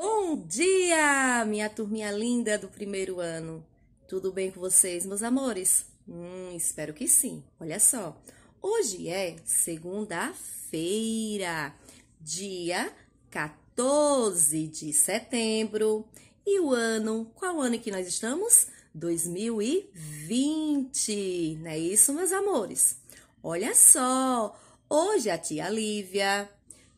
Bom dia, minha turminha linda do primeiro ano. Tudo bem com vocês, meus amores? Hum, espero que sim. Olha só, hoje é segunda-feira, dia 14 de setembro. E o ano, qual ano que nós estamos? 2020, não é isso, meus amores? Olha só, hoje a tia Lívia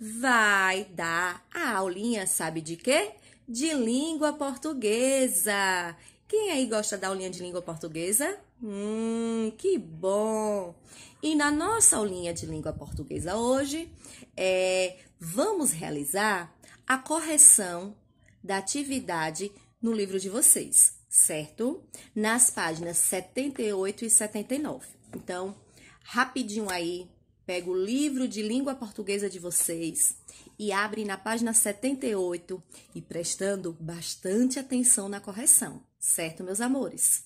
vai dar a aulinha, sabe de quê? De língua portuguesa. Quem aí gosta da aulinha de língua portuguesa? Hum, que bom! E na nossa aulinha de língua portuguesa hoje, é, vamos realizar a correção da atividade no livro de vocês, certo? Nas páginas 78 e 79. Então, rapidinho aí, pega o livro de língua portuguesa de vocês e abre na página 78 e prestando bastante atenção na correção, certo, meus amores?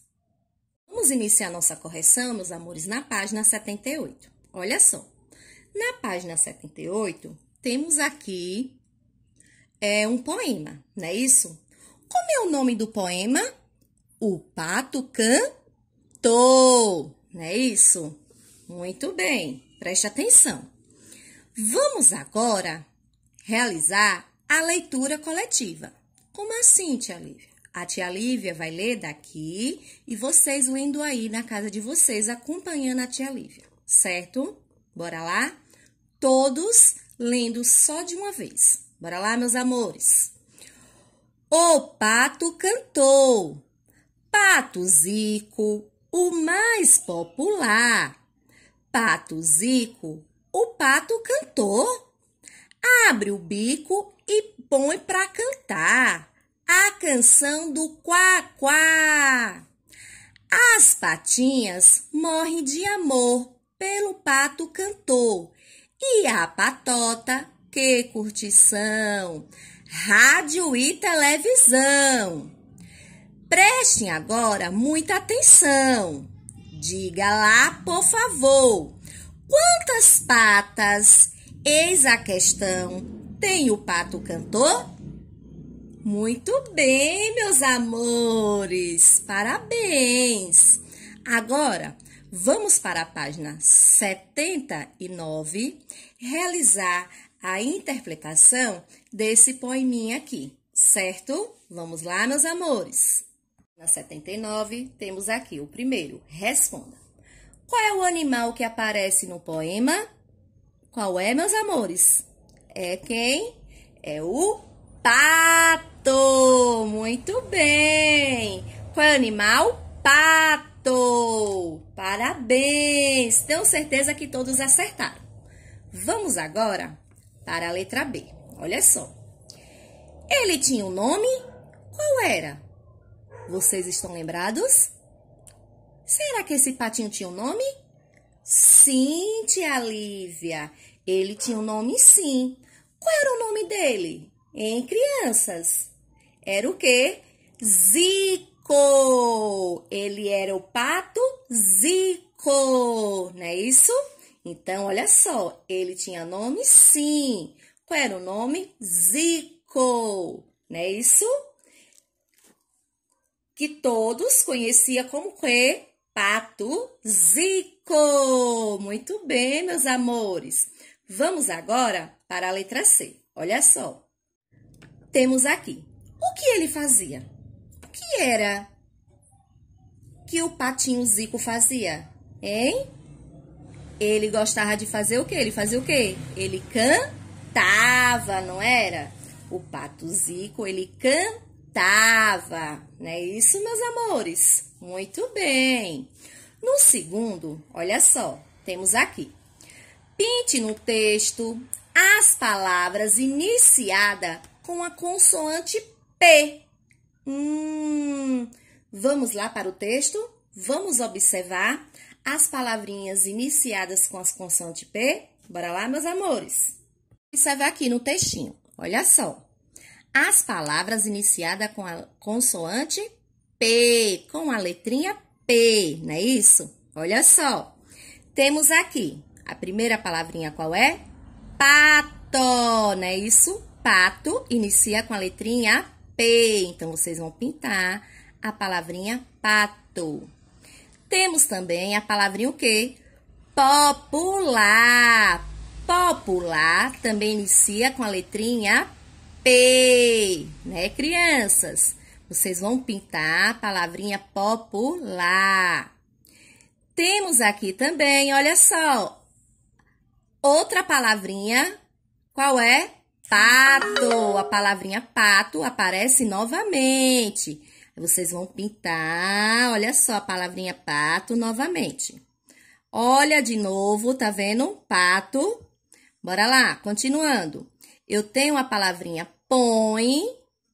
Vamos iniciar nossa correção, meus amores, na página 78. Olha só. Na página 78, temos aqui é, um poema, não é isso? Como é o nome do poema? O Pato Cantou, não é isso? Muito bem. Preste atenção. Vamos agora realizar a leitura coletiva. Como assim, tia Lívia? A tia Lívia vai ler daqui e vocês lendo aí na casa de vocês, acompanhando a tia Lívia, certo? Bora lá? Todos lendo só de uma vez. Bora lá, meus amores. O pato cantou. Pato Zico, o mais popular Pato Zico, o pato cantou. Abre o bico e põe para cantar a canção do quá-quá. As patinhas morrem de amor pelo pato cantou e a patota que curtição, rádio e televisão. Prestem agora muita atenção. Diga lá, por favor. Quantas patas? Eis a questão. Tem o pato cantor? Muito bem, meus amores. Parabéns. Agora, vamos para a página 79 realizar a interpretação desse poeminha aqui, certo? Vamos lá, meus amores. Na 79, temos aqui o primeiro, responda. Qual é o animal que aparece no poema? Qual é, meus amores? É quem? É o pato. Muito bem. Qual é o animal? Pato. Parabéns. Tenho certeza que todos acertaram. Vamos agora para a letra B. Olha só. Ele tinha um nome? Qual era? Vocês estão lembrados? Será que esse patinho tinha um nome? Sim, tia Lívia. Ele tinha um nome sim. Qual era o nome dele? Em crianças. Era o quê? Zico. Ele era o pato Zico, não é isso? Então, olha só, ele tinha nome sim. Qual era o nome? Zico, não é isso? que todos conhecia como que Pato Zico. Muito bem, meus amores. Vamos agora para a letra C. Olha só. Temos aqui. O que ele fazia? O que era que o patinho Zico fazia? Hein? Ele gostava de fazer o quê? Ele fazia o quê? Ele cantava, não era? O pato Zico, ele cantava tava, né? Isso, meus amores. Muito bem. No segundo, olha só, temos aqui. Pinte no texto as palavras iniciada com a consoante P. Hum, vamos lá para o texto? Vamos observar as palavrinhas iniciadas com a consoante P? Bora lá, meus amores. Observar aqui no textinho. Olha só as palavras iniciadas com a consoante P, com a letrinha P, não é isso? Olha só. Temos aqui a primeira palavrinha qual é? Pato, não é isso? Pato inicia com a letrinha P. Então vocês vão pintar a palavrinha pato. Temos também a palavrinha o quê? Popular. Popular também inicia com a letrinha P P, né, crianças? Vocês vão pintar a palavrinha popular. Temos aqui também, olha só, outra palavrinha. Qual é? Pato. A palavrinha pato aparece novamente. Vocês vão pintar, olha só, a palavrinha pato novamente. Olha de novo, tá vendo? Pato. Bora lá, continuando eu tenho a palavrinha põe,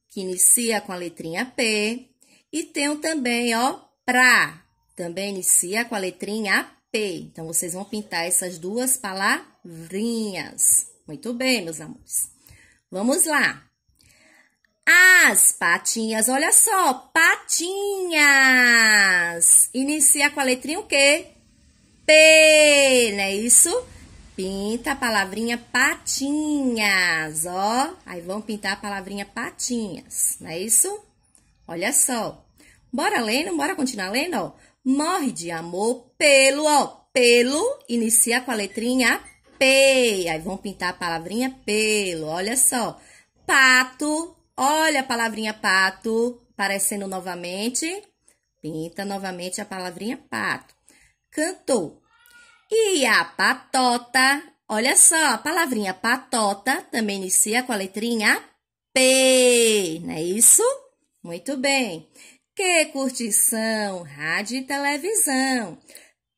que inicia com a letrinha P, e tenho também, ó, pra, também inicia com a letrinha P. Então, vocês vão pintar essas duas palavrinhas. Muito bem, meus amores. Vamos lá. As patinhas, olha só, patinhas. Inicia com a letrinha o quê? P, não é isso? pinta a palavrinha patinhas, ó. Aí vão pintar a palavrinha patinhas, não é isso? Olha só. Bora lendo, bora continuar lendo, ó. Morre de amor pelo, ó. Pelo inicia com a letrinha P. Aí vão pintar a palavrinha pelo, olha só. Pato, olha a palavrinha pato aparecendo novamente. Pinta novamente a palavrinha pato. Cantor, e a patota, olha só, a palavrinha patota também inicia com a letrinha P, não é isso? Muito bem. Que curtição, rádio e televisão.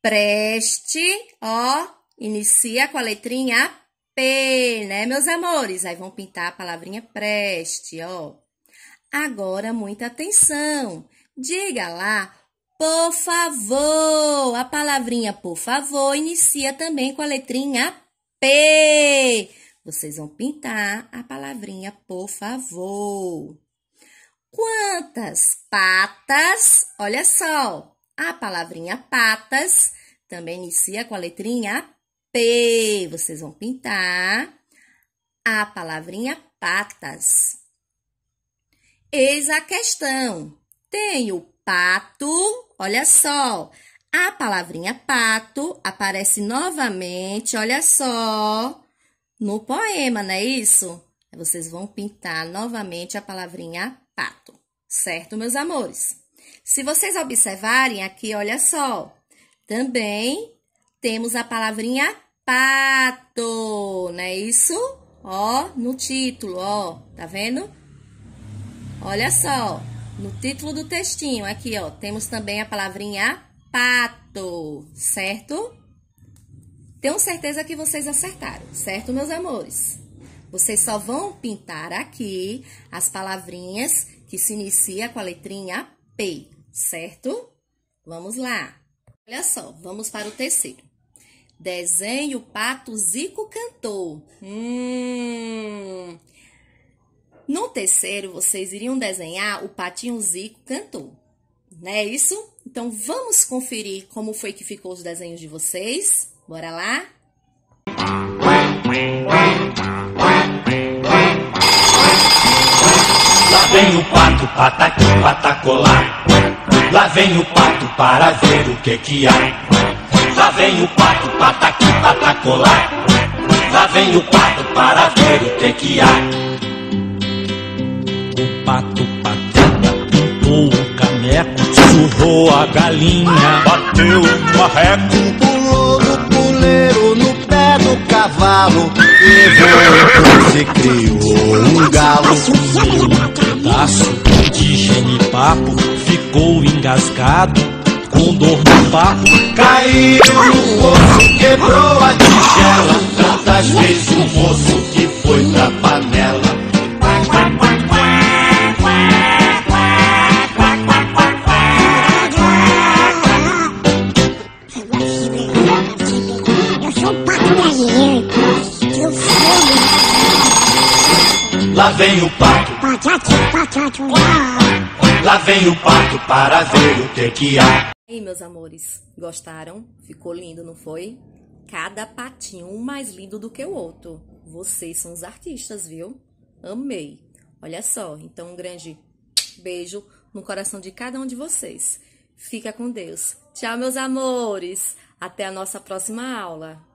Preste, ó, inicia com a letrinha P, né, meus amores? Aí vão pintar a palavrinha preste, ó. Agora, muita atenção. Diga lá por favor. A palavrinha por favor inicia também com a letrinha P. Vocês vão pintar a palavrinha por favor. Quantas patas? Olha só, a palavrinha patas também inicia com a letrinha P. Vocês vão pintar a palavrinha patas. Eis a questão. tenho pato, olha só. A palavrinha pato aparece novamente, olha só, no poema, não é isso? Vocês vão pintar novamente a palavrinha pato, certo, meus amores? Se vocês observarem aqui, olha só, também temos a palavrinha pato, não é isso? Ó, no título, ó, tá vendo? Olha só. No título do textinho, aqui, ó, temos também a palavrinha pato, certo? Tenho certeza que vocês acertaram, certo, meus amores? Vocês só vão pintar aqui as palavrinhas que se inicia com a letrinha P, certo? Vamos lá. Olha só, vamos para o terceiro. Desenhe o pato Zico cantou. Hum, no terceiro, vocês iriam desenhar o patinho Zico cantor, não é isso? Então, vamos conferir como foi que ficou os desenhos de vocês. Bora lá? Lá vem o pato, pataqui, tá patacolar. Tá lá vem o pato para ver o que que há. Lá vem o pato, pataqui, tá patacolar. Lá vem o pato. galinha. Bateu o marreco, pulou do puleiro no pé do cavalo. E se criou um galo. Um pedaço de genipapo ficou engascado. Com dor no papo, caiu no osso, quebrou a tigela. Tantas vezes o moço que foi pra panela. vem o pato. Lá vem o pato para ver o que que há. E meus amores, gostaram? Ficou lindo, não foi? Cada patinho um mais lindo do que o outro. Vocês são os artistas, viu? Amei. Olha só, então um grande beijo no coração de cada um de vocês. Fica com Deus. Tchau, meus amores. Até a nossa próxima aula.